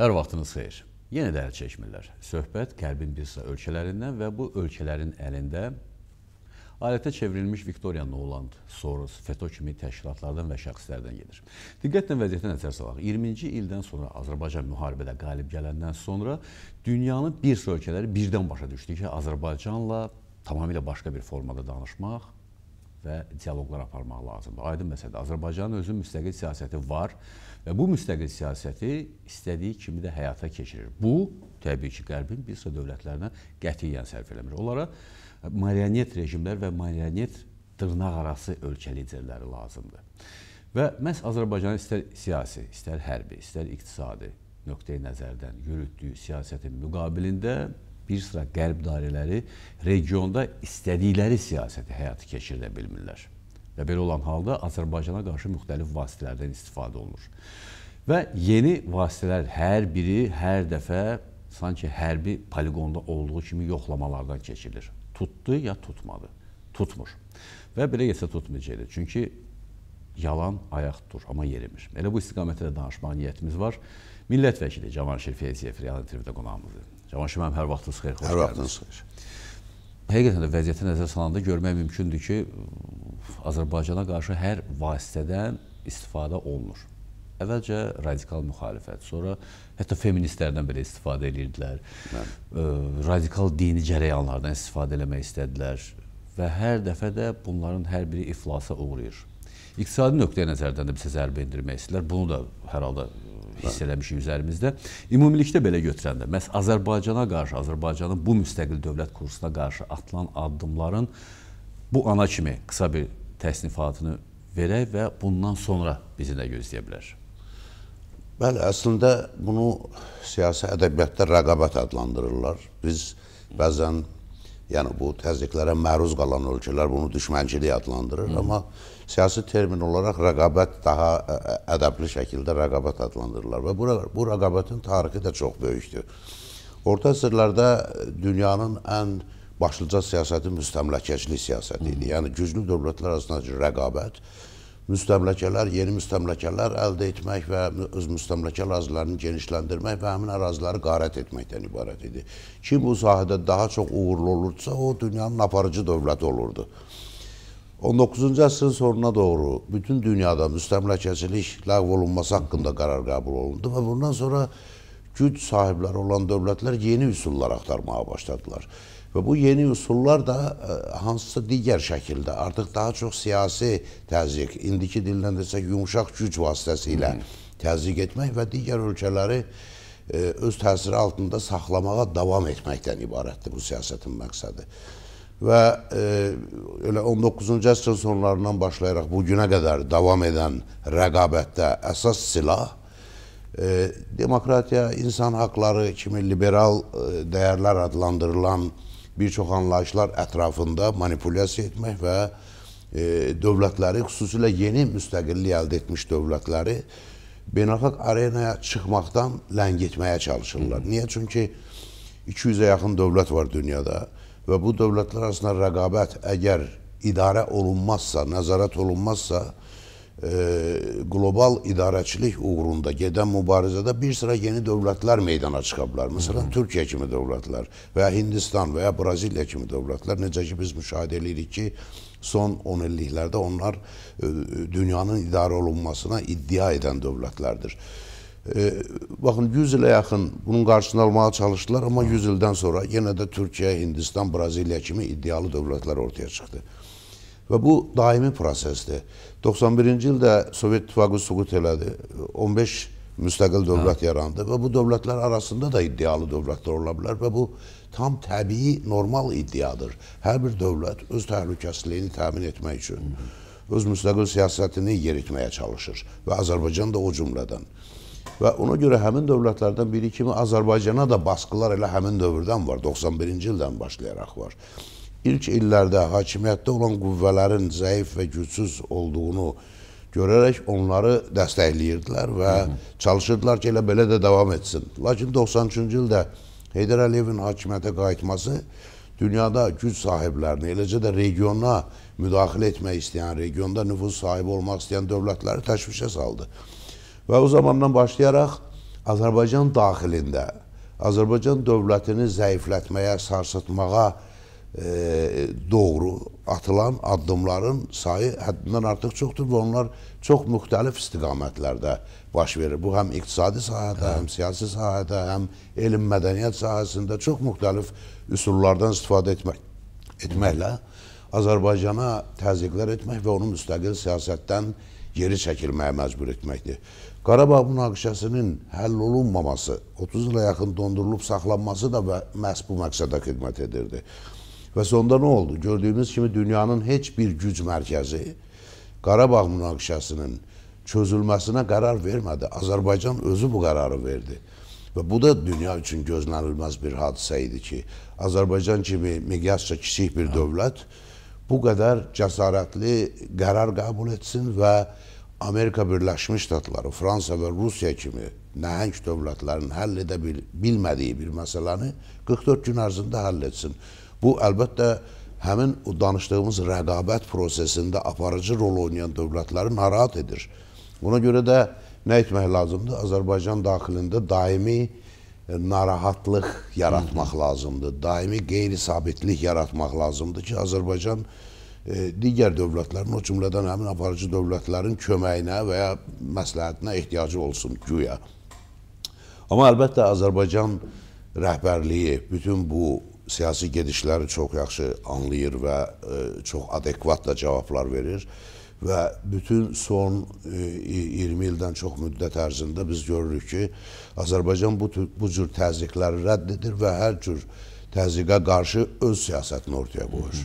Hər vaxtınız xeyir. Yenə də əl çəkmirlər. Söhbət Qərbin birsa ölkələrindən və bu ölkələrin əlində alətə çevrilmiş Viktoriya Noland, Soros, FETÖ kimi təşkilatlardan və şəxslərdən gedir. Diqqətlə vəziyyətə nəzər salaq. 20-ci ildən sonra Azərbaycan müharibədə qalib gələndən sonra dünyanın bir sıra ölkələri birdən başa düşdü ki, Azərbaycanla tamamilə başqa bir formada danışmaq və dialoqlar aparmaq lazımdır. Aydın məsələdir. Azərbaycanın özünün müstəqil siyasəti var və bu müstəqil siyasəti istədiyi kimi də həyata keçirir. Bu təbii ki, Qərbin bir sıra dövlətlərinə qətiyyən sərf eləmir. Onlara marionet rejimlər və marionet dırnaq arası ölkə liderləri lazımdır. Və məhz Azərbaycanın istər siyasi, istər hərbi, istər iqtisadi nöqteyi nəzərdən yürütdüyü siyasətin müqabilində bir sıra qərb dairələri regionda istədikləri siyasəti həyata keçirə bilmirlər. Və belə olan halda Azərbaycana qarşı müxtəlif vasitələrdən istifadə olunur. Və yeni vasitələr hər biri hər dəfə sanki hərbi poliqonda olduğu kimi yoxlamalardan keçilir. Tutdu ya tutmadı. Tutmur. Və belə getsə tutmayacaqdır. Çünki yalan ayaq tutur, amma yerimir. Elə bu istiqamətdə danışmağa niyyətimiz var. Millət vəkili Cavan Şirfeziyev real intervyuda qonağımızdır. Cavanşir mənim hər vaxtınız xeyir, xoş hər gəldiniz. Xeyir. Həqiqətən də vəziyyəti nəzərə salanda görmək mümkündür ki, Azərbaycana qarşı hər vasitədən istifadə olunur. Əvvəlcə radikal müxalifət, sonra hətta feministlərdən belə istifadə edirdilər. Ə, radikal dini cərəyanlardan istifadə eləmək istədilər və hər dəfə də bunların hər biri iflasa uğrayır. İqtisadi nöqtəyə nəzərdən də bizə zərbə endirmək istədilər. Bunu da hər halda hiss eləmişik üzərimizdə. Ümumilikdə belə götürəndə, məhz Azərbaycana qarşı, Azərbaycanın bu müstəqil dövlət kursuna qarşı atılan addımların bu ana kimi qısa bir təsnifatını verək və bundan sonra bizi nə gözləyə bilər? Bəli, əslində bunu siyasi ədəbiyyatda rəqabət adlandırırlar. Biz bəzən Yəni bu təzyiqlərə məruz qalan ölkələr bunu düşmənçilik adlandırır, Hı. amma siyasi termin olaraq rəqabət daha ədəbli şəkildə rəqabət adlandırırlar və bu, bu rəqabətin tarixi də çox böyükdür. Orta əsrlərdə dünyanın ən başlıca siyasəti müstəmləkəçilik siyasəti idi. Yəni güclü dövlətlər arasında rəqabət müstəmləkələr, yeni müstəmləkələr əldə etmək və öz müstəmləkə ərazilərini genişləndirmək və həmin əraziləri qarət etməkdən ibarət idi. Kim bu sahədə daha çox uğurlu olursa, o dünyanın aparıcı dövləti olurdu. 19-cu əsrin sonuna doğru bütün dünyada müstəmləkəçilik ləğv olunması haqqında qərar qəbul olundu və bundan sonra güc sahibləri olan dövlətlər yeni üsullar axtarmağa başladılar. Və bu yeni üsullar da e, hansısa digər şəkildə, artıq daha çox siyasi təzyiq, indiki dildən desək yumşaq güc vasitəsilə təzyiq etmək və digər ölkələri e, öz təsiri altında saxlamağa davam etməkdən ibarətdir bu siyasətin məqsədi. Və e, elə 19-cu əsrin sonlarından başlayaraq bu günə qədər davam edən rəqabətdə əsas silah demokratiya, insan haqları kimi liberal dəyərlər adlandırılan bir çox anlayışlar ətrafında manipulyasiya etmək və e, dövlətləri, xüsusilə yeni müstəqillik əldə etmiş dövlətləri beynəlxalq arenaya çıxmaqdan ləngitməyə çalışırlar. Niyə? Çünki 200-ə yaxın dövlət var dünyada və bu dövlətlər arasında rəqabət əgər idarə olunmazsa, nəzarət olunmazsa, qlobal idarəçilik uğrunda gedən mübarizədə bir sıra yeni dövlətlər meydana çıxa bilər. Məsələn, Türkiyə kimi dövlətlər və ya Hindistan və ya Braziliya kimi dövlətlər necə ki, biz müşahidə edirik ki, son 10 illiklərdə onlar e, dünyanın idarə olunmasına iddia edən dövlətlərdir. E, baxın, 100 ilə yaxın bunun qarşısını almağa çalışdılar, amma 100 ildən sonra yenə də Türkiyə, Hindistan, Braziliya kimi iddialı dövlətlər ortaya çıxdı. Və bu daimi prosesdir. 91-ci ildə Sovet İttifaqı süqut elədi. 15 müstəqil dövlət hə. yarandı və bu dövlətlər arasında da iddialı dövlətlər ola bilər və bu tam təbii, normal iddiadır. Hər bir dövlət öz təhlükəsizliyini təmin etmək üçün Hı. öz müstəqil siyasətini yeritməyə çalışır və Azərbaycan da o cümlədən. Və ona görə həmin dövlətlərdən biri kimi Azərbaycana da baskılar elə həmin dövrdən var, 91-ci ildən başlayaraq var ilk illərdə hakimiyyətdə olan qüvvələrin zəif və gücsüz olduğunu görərək onları dəstəkləyirdilər və Hı -hı. çalışırdılar ki, elə belə də davam etsin. Lakin 93-cü ildə Heydər Əliyevin hakimiyyətə qayıtması dünyada güc sahiblərini, eləcə də regiona müdaxilə etmək istəyən, regionda nüfuz sahibi olmaq istəyən dövlətləri təşvişə saldı. Və o zamandan başlayaraq Azərbaycan daxilində Azərbaycan dövlətini zəiflətməyə, sarsıtmağa çalışırdı E, doğru atılan addımların sayı həddindən artıq çoxdur və onlar çox müxtəlif istiqamətlərdə baş verir. Bu həm iqtisadi sahədə, hə. həm siyasi sahədə, həm elm mədəniyyət sahəsində çox müxtəlif üsullardan istifadə etmək etməklə Azərbaycana təzyiqlər etmək və onu müstəqil siyasətdən geri çəkilməyə məcbur etməkdir. Qarabağ münaqişəsinin həll olunmaması, 30 ilə yaxın dondurulub saxlanması da və məhz bu məqsədə xidmət edirdi. Və sonda nə oldu? Gördüyünüz kimi dünyanın heç bir güc mərkəzi Qarabağ münaqişəsinin çözülməsinə qərar vermədi. Azərbaycan özü bu qərarı verdi. Və bu da dünya üçün gözlənilməz bir hadisə idi ki, Azərbaycan kimi miqyasca kiçik bir dövlət bu qədər cəsarətli qərar qəbul etsin və Amerika Birləşmiş Ştatları, Fransa və Rusiya kimi nəhəng dövlətlərin həll edə bil bilmədiyi bir məsələni 44 gün ərzində həll etsin. Bu əlbəttə həmin o danışdığımız rəqabət prosesində aparıcı rol oynayan dövlətləri narahat edir. Buna görə də nə etmək lazımdır? Azərbaycan daxilində daimi e, narahatlıq yaratmaq lazımdır. Daimi qeyri-sabitlik yaratmaq lazımdır ki, Azərbaycan e, digər dövlətlərin, o cümlədən həmin aparıcı dövlətlərin köməyinə və ya məsləhətinə ehtiyacı olsun güya. Amma əlbəttə Azərbaycan rəhbərliyi bütün bu siyasi gedişləri çox yaxşı anlayır və ə, e, çox adekvat da cavablar verir və bütün son ə, e, 20 ildən çox müddət ərzində biz görürük ki, Azərbaycan bu tür, bu cür təzyiqləri rədd edir və hər cür təzyiqə qarşı öz siyasətini ortaya qoyur. E,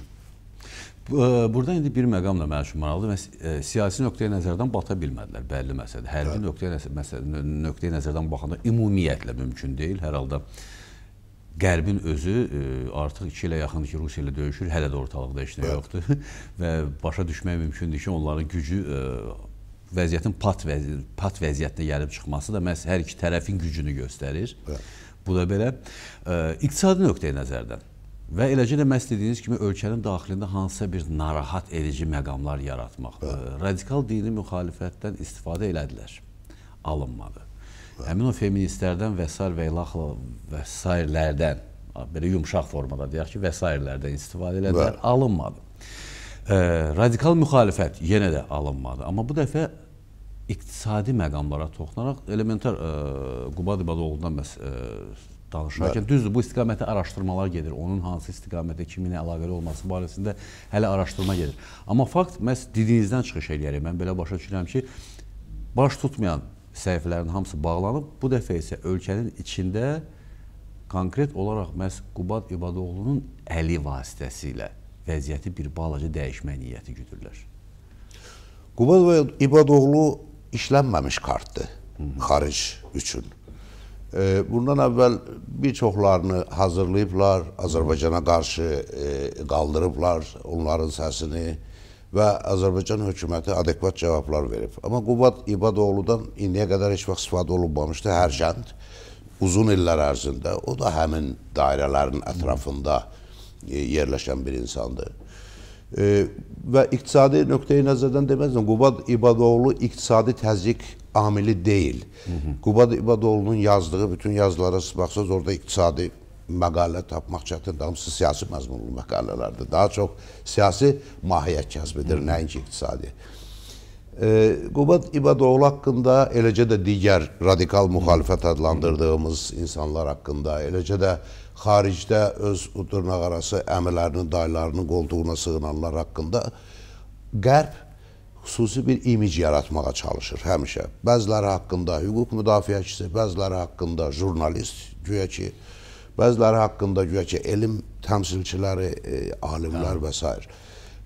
burada indi bir məqamla məşğul maraqlıdır. Məs siyasi nöqteyə nəzərdən bata bilmədilər bəlli məsələdə. Hərbi nöqteyə nəzərdən baxanda ümumiyyətlə mümkün deyil. Hər halda Qərbin özü ə, e, artıq 2 ilə yaxındır ki, Rusiya ilə döyüşür, hələ də ortalıqda heç nə yoxdur və başa düşmək mümkündür ki, onların gücü ə, e, vəziyyətin pat, vəzi pat vəziyyətinə gəlib çıxması da məhz hər iki tərəfin gücünü göstərir. Bəli. Bu da belə ə, e, iqtisadi nöqteyi nəzərdən və eləcə də məhz dediyiniz kimi ölkənin daxilində hansısa bir narahat edici məqamlar yaratmaq, Bəli. radikal dini müxalifətdən istifadə elədilər, alınmadı. Həmin o feministlərdən və s. və ilaxla və s. belə yumşaq formada deyək ki, və s. istifadə elədilər, alınmadı. E, radikal müxalifət yenə də alınmadı. Amma bu dəfə iqtisadi məqamlara toxunaraq elementar e, Qubad İbadoğlu'ndan məhz e, danışarkən, düzdür, bu istiqamətdə araşdırmalar gedir. Onun hansı istiqamətdə kiminə əlaqəli olması barəsində hələ araşdırma gedir. Amma fakt məhz dediyinizdən çıxış eləyərək. Mən belə başa düşürəm ki, baş tutmayan səhiflərin hamısı bağlanıb. Bu dəfə isə ölkənin içində konkret olaraq məhz Qubad İbadoğlunun əli vasitəsilə vəziyyəti bir balaca dəyişmək niyyəti güdürlər. Qubad İbadoğlu işlənməmiş kartdır xaric üçün. E, bundan əvvəl bir çoxlarını hazırlayıblar, Azərbaycana qarşı e, qaldırıblar onların səsini və Azərbaycan hökuməti adekvat cavablar verib. Amma Qubad İbadoğludan indiyə qədər heç vaxt istifadə olunmamışdı hər şənd. Uzun illər ərzində o da həmin dairələrin ətrafında e, yerləşən bir insandır. E, və iqtisadi nöqteyi nəzərdən deməzdim, Qubad İbadoğlu iqtisadi təzyiq amili deyil. Hı -hı. Qubad İbadoğlunun yazdığı bütün yazılara baxsanız orada iqtisadi məqalə tapmaq çətindir, hamısı siyasi məzmunlu məqalələrdir. Daha çox siyasi mahiyyət kəsb edir, nəinki iqtisadi. E, Qubad İbadoğlu haqqında, eləcə də digər radikal müxalifət adlandırdığımız insanlar haqqında, eləcə də xaricdə öz dırnaq arası əmirlərinin, daylarının qoltuğuna sığınanlar haqqında qərb xüsusi bir imic yaratmağa çalışır həmişə. Bəziləri haqqında hüquq müdafiəçisi, bəziləri haqqında jurnalist, güya ki, Bəziləri haqqında güya ki, elm təmsilçiləri, e, alimlər və s.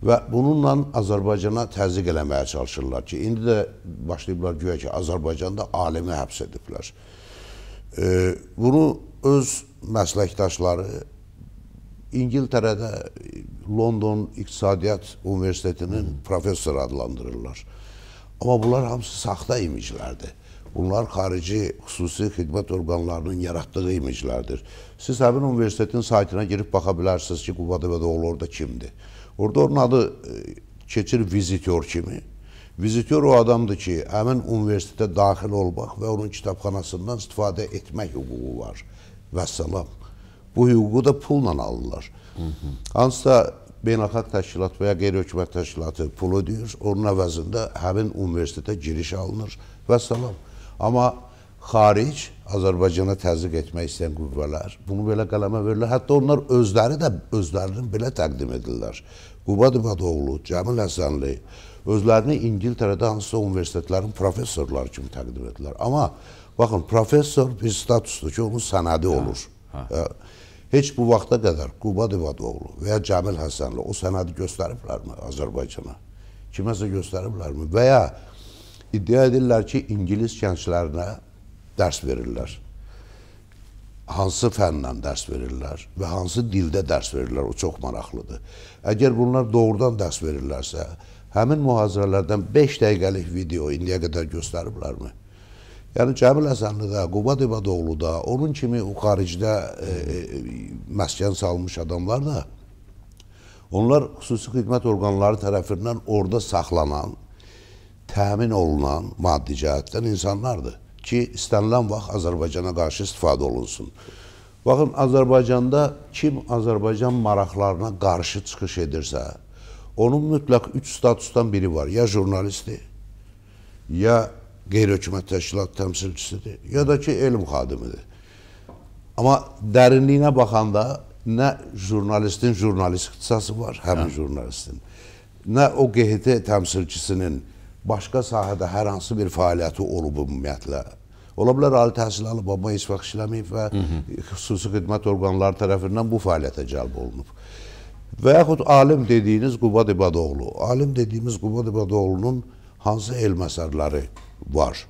Və bununla Azərbaycana təzyiq eləməyə çalışırlar ki, indi də başlayıblar güya ki, Azərbaycanda alimi həbs ediblər. E, bunu öz məsləkdaşları İngiltərədə London İqtisadiyyat Universitetinin professor adlandırırlar. Amma bunlar hamısı saxta imiclərdir. Bunlar xarici xüsusi xidmət orqanlarının yaratdığı imiclərdir. Siz həmin universitetin saytına girib baxa bilərsiniz ki, Qubadəbədoğlu orada kimdir? Orada onun adı e, keçir vizityor kimi. Vizityor o adamdır ki, həmin universitetə daxil olmaq və onun kitabxanasından istifadə etmək hüququ var. Vəssalam. Bu hüququ da pulla alırlar. Hansısa beynəlxalq təşkilat və ya qeyri-hökumət təşkilatı pul ödəyir, onun əvəzində həmin universitetə giriş alınır. Vəssalam. Amma xaric Azərbaycana təzyiq etmək istəyən qüvvələr bunu belə qələmə verirlər. Hətta onlar özləri də özlərini belə təqdim edirlər. Qubad İbadoğlu, Cəmil Həsənli özlərini İngiltərədə hansısa universitetlərin professorları kimi təqdim edirlər. Amma baxın, professor bir statusdur ki, onun sənədi olur. Hə, hə. Heç bu vaxta qədər Qubad İbadoğlu və ya Cəmil Həsənli o sənədi göstəriblərmi Azərbaycana? Kiməsə göstəriblərmi? Və ya iddia edirlər ki, İngilis gənclərinə dərs verirlər. Hansı fənlə dərs verirlər və hansı dildə dərs verirlər, o çox maraqlıdır. Əgər bunlar doğrudan dərs verirlərsə, həmin mühazirələrdən 5 dəqiqəlik video indiyə qədər göstəriblərmi? Yəni Cəmil Həsənlidə, Quba Dibadoğlu'da, onun kimi o xaricdə e, e, məskən salmış adamlar da onlar xüsusi xidmət orqanları tərəfindən orada saxlanan təmin olunan maddi cəhətdən insanlardır ki, istənilən vaxt Azərbaycana qarşı istifadə olunsun. Baxın, Azərbaycanda kim Azərbaycan maraqlarına qarşı çıxış edirsə, onun mütləq üç statusdan biri var. Ya jurnalistdir, ya qeyri-hökumət təşkilat təmsilçisidir, ya da ki, elm xadimidir. Amma dərinliyinə baxanda nə jurnalistin jurnalist ixtisası var, həmin hə. jurnalistin, nə o QHT təmsilçisinin jurnalistin başqa sahədə hər hansı bir fəaliyyəti olub ümumiyyətlə. Ola bilər ali təhsil alıb, amma heç vaxt işləməyib və Hı -hı. xüsusi xidmət orqanları tərəfindən bu fəaliyyətə cəlb olunub. Və yaxud alim dediyiniz Qubad İbadoğlu. Alim dediyimiz Qubad İbadoğlunun hansı elm əsərləri var?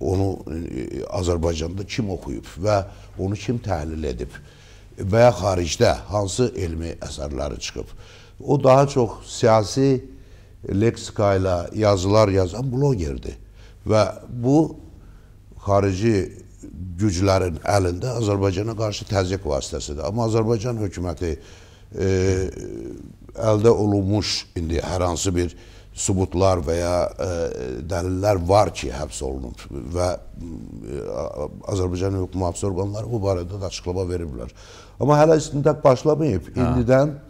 Onu e, Azərbaycanda kim oxuyub və onu kim təhlil edib? Və ya xaricdə hansı elmi əsərləri çıxıb? O daha çox siyasi leksika ilə yazılar yazan blogerdir. Və bu xarici güclərin əlində Azərbaycana qarşı təzyiq vasitəsidir. Amma Azərbaycan hökuməti e, əldə olunmuş indi hər hansı bir sübutlar və ya e, dəlillər var ki, həbs olunub və e, Azərbaycan hökumu həbs orqanları bu barədə də açıqlama veriblər. Amma hələ istintaq başlamayıb. Hə. İndidən ha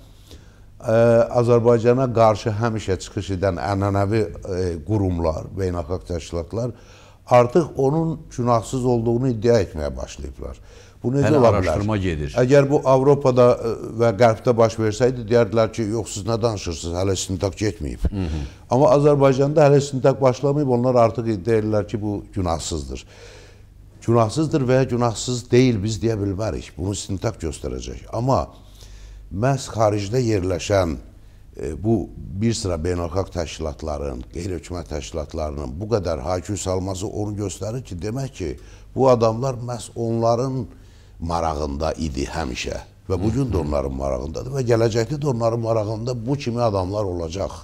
ə, Azərbaycana qarşı həmişə çıxış edən ənənəvi ə, e, qurumlar, beynəlxalq təşkilatlar artıq onun günahsız olduğunu iddia etməyə başlayıblar. Bu necə Hələ ola bilər? Araşdırma gedir. Əgər bu Avropada e, və Qərbdə baş versəydi, deyərdilər ki, yox siz nə danışırsınız, hələ istintaq getməyib. Hı -hı. Amma Azərbaycanda hələ istintaq başlamayıb, onlar artıq iddia edirlər ki, bu günahsızdır. Günahsızdır və ya günahsız deyil biz deyə bilmərik. Bunu istintaq göstərəcək. Amma məhz xaricdə yerləşən e, bu bir sıra beynəlxalq təşkilatların, qeyri-hökumət təşkilatlarının bu qədər hakim salması onu göstərir ki, demək ki, bu adamlar məhz onların marağında idi həmişə və bugün də onların marağındadır və gələcəkdə də onların marağında bu kimi adamlar olacaq.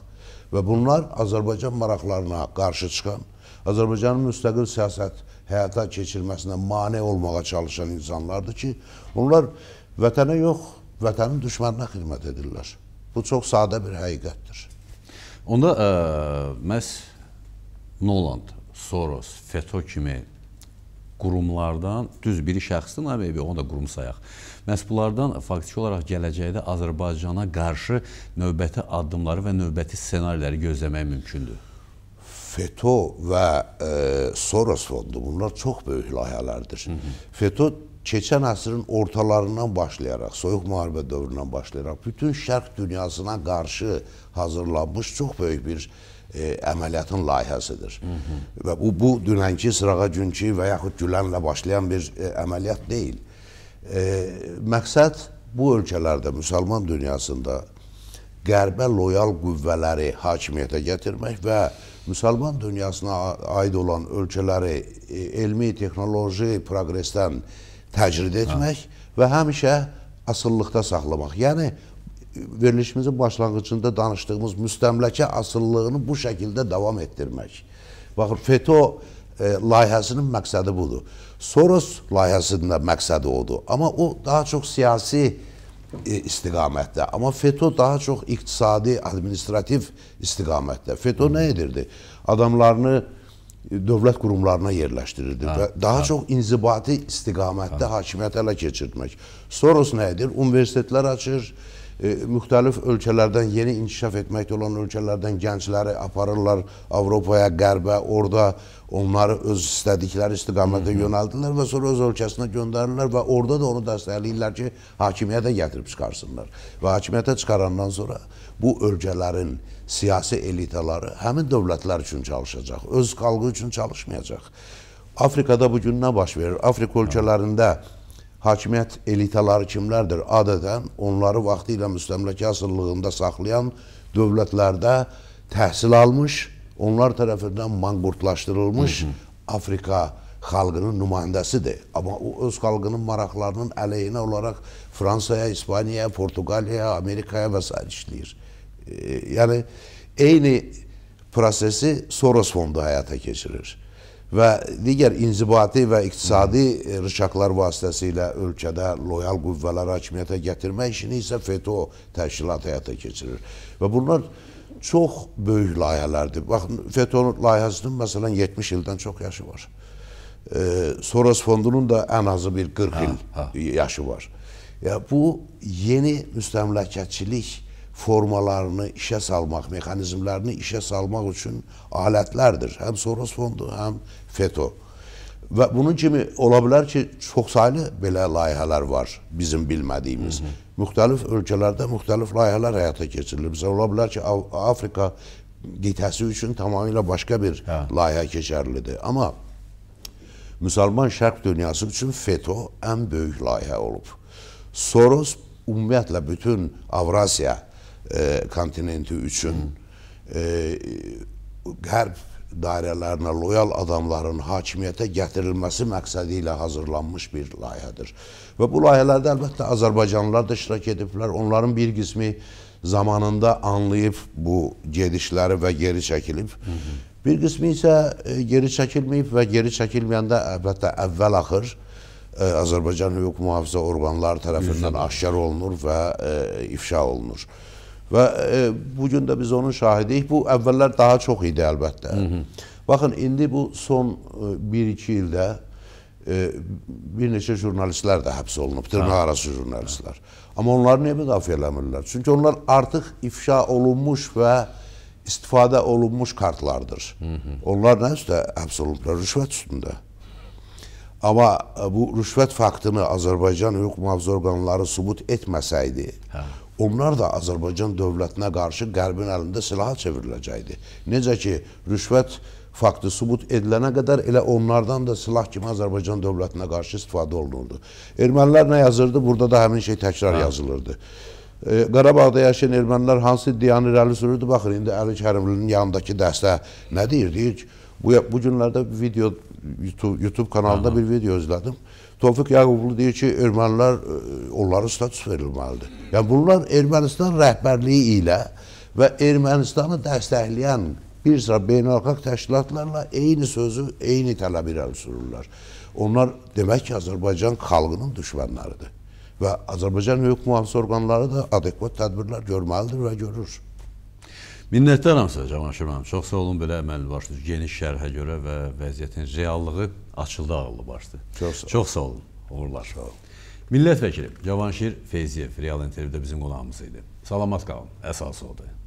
Və bunlar Azərbaycan maraqlarına qarşı çıxan, Azərbaycanın müstəqil siyasət həyata keçirməsinə mane olmağa çalışan insanlardır ki, onlar vətənə yox, vətənin düşməninə xidmət edirlər. Bu çox sadə bir həqiqətdir. Onda ə, e, məhz Noland, Soros, FETÖ kimi qurumlardan, düz biri şəxsdir, Nabiyevi, onu da qurumsayaq. Məhz bunlardan faktiki olaraq gələcəkdə Azərbaycana qarşı növbəti addımları və növbəti ssenariləri gözləmək mümkündür. FETÖ və e, Soros fondu bunlar çox böyük layihələrdir. Hı -hı. FETÖ keçən əsrin ortalarından başlayaraq, soyuq müharibə dövründən başlayaraq bütün şərq dünyasına qarşı hazırlanmış çox böyük bir e, əməliyyatın layihəsidir. Hı -hı. Və bu, bu dünənki sırağa günkü və yaxud gülənlə başlayan bir e, əməliyyat deyil. E, məqsəd bu ölkələrdə, müsəlman dünyasında qərbə loyal qüvvələri hakimiyyətə gətirmək və müsəlman dünyasına aid olan ölkələri e, elmi, texnoloji proqresdən təcrid etmək hə. və həmişə asıllıqda saxlamaq. Yəni verilişimizin başlanğıcında danışdığımız müstəmləkə asıllığını bu şəkildə davam etdirmək. Baxın, FETÖ e, layihəsinin məqsədi budur. Soros layihəsinin də məqsədi odur. Amma o daha çox siyasi e, istiqamətdə. Amma FETÖ daha çox iqtisadi, administrativ istiqamətdə. FETÖ nə edirdi? Adamlarını dövlət qurumlarına yerləşdirirdi hə, və daha hə. çox inzibati istiqamətdə hə. hakimiyyət ələ keçirtmək. Soros nə edir? Universitetlər açır, E, müxtəlif ölkələrdən yeni inkişaf etməkdə olan ölkələrdən gəncləri aparırlar Avropaya, qərbə, orada onları öz istədikləri istiqamətə yönəldirlər və sonra öz ölkəsinə göndərirlər və orada da onu dəstəkləyirlər ki, hakimiyyətə gətirib çıxarsınlar. Və hakimiyyətə çıxarandan sonra bu ölkələrin siyasi elitaları həmin dövlətlər üçün çalışacaq, öz qalğı üçün çalışmayacaq. Afrikada bugün nə baş verir? Afrika ölkələrində hakimiyyət elitaları kimlərdir? Adətən onları vaxtı ilə müstəmləkə asıllığında saxlayan dövlətlərdə təhsil almış, onlar tərəfindən manqurtlaşdırılmış Hı -hı. Afrika xalqının nümayəndəsidir. Amma o öz xalqının maraqlarının əleyhinə olaraq Fransaya, İspaniyaya, Portuqaliyaya, Amerikaya və s. işləyir. E, yəni, eyni prosesi Soros fondu həyata keçirir və digər inzibati və iqtisadi e, rıçaqlar vasitəsilə ölkədə loyal qüvvələr hakimiyyətə gətirmək işini isə FETÖ təşkilat həyata keçirir. Və bunlar çox böyük layihələrdir. Baxın, FETÖ layihəsinin məsələn 70 ildən çox yaşı var. E, Soros fondunun da ən azı bir 40 ha, il ha. yaşı var. Ya, bu yeni müstəmləkəçilik formalarını işə salmaq, mexanizmlərini işə salmaq üçün alətlərdir. Həm Soros fondu, həm FETÖ. Və bunun kimi ola bilər ki, çoxsaylı belə layihələr var bizim bilmədiyimiz. Hı -hı. Müxtəlif ölkələrdə müxtəlif layihələr həyata keçirilir. Bizə ola bilər ki, Afrika qitəsi üçün tamamilə başqa bir hə. layihə keçərlidir. Amma müsəlman şərq dünyası üçün FETÖ ən böyük layihə olub. Soros ümumiyyətlə bütün Avrasiya e, kontinenti üçün e, qərb dairələrinə loyal adamların hakimiyyətə gətirilməsi məqsədi ilə hazırlanmış bir layihədir. Və bu layihələrdə əlbəttə Azərbaycanlılar da iştirak ediblər. Onların bir qismi zamanında anlayıb bu gedişləri və geri çəkilib. Hı -hı. Bir qismi isə e, geri çəkilməyib və geri çəkilməyəndə əlbəttə əvvəl axır e, Azərbaycan hüquq mühafizə orqanları tərəfindən aşkar olunur və e, ifşa olunur. Və e, bu gün də biz onun şahidiyik. Bu əvvəllər daha çox idi əlbəttə. Hı -hı. Baxın, indi bu son 1-2 e, ildə e, bir neçə jurnalistlər də həbs olunub, dırnaq hə. arası jurnalistlər. Amma onları niyə müdafiə eləmirlər? Çünki onlar artıq ifşa olunmuş və istifadə olunmuş kartlardır. Hı -hı. Onlar nə üstə həbs olunublar? Rüşvət üstündə. Amma e, bu rüşvət faktını Azərbaycan hüquq mühafizə orqanları sübut etməsəydi, hə onlar da Azərbaycan dövlətinə qarşı qərbin əlində silaha çevriləcəkdi. Necə ki, rüşvət faktı sübut edilənə qədər elə onlardan da silah kimi Azərbaycan dövlətinə qarşı istifadə olunurdu. Ermənilər nə yazırdı? Burada da həmin şey təkrar hə. yazılırdı. Ee, Qarabağda yaşayan ermənilər hansı iddianı irəli sürürdü? Baxın, indi Əli Kərimlinin yanındakı dəstə nə deyir? Deyir ki, bu, bu günlərdə bir video, YouTube, YouTube kanalında Aha. bir video izlədim. Tofiq Yaqublu deyir ki, ermənilər e, onlara status verilməlidir. Yəni bunlar Ermənistan rəhbərliyi ilə və Ermənistanı dəstəkləyən bir sıra beynəlxalq təşkilatlarla eyni sözü, eyni tələb irəli sürürlər. Onlar demək ki, Azərbaycan xalqının düşmənləridir və Azərbaycan hüquq mühafizə orqanları da adekvat tədbirlər görməlidir və görür. Minnətdaram sizə Cavanşir müəllim. Çox sağ olun belə əməlli başlı geniş şərhə görə və vəziyyətin reallığı açıldı ağıllı başlı. Çox sağ olun. Çox sağ olun. Uğurlar. Sağ olun. Millət vəkili Cavanşir Feyziyev Real NTV-də bizim qonağımız idi. Salamat qalın. Əsas oldu.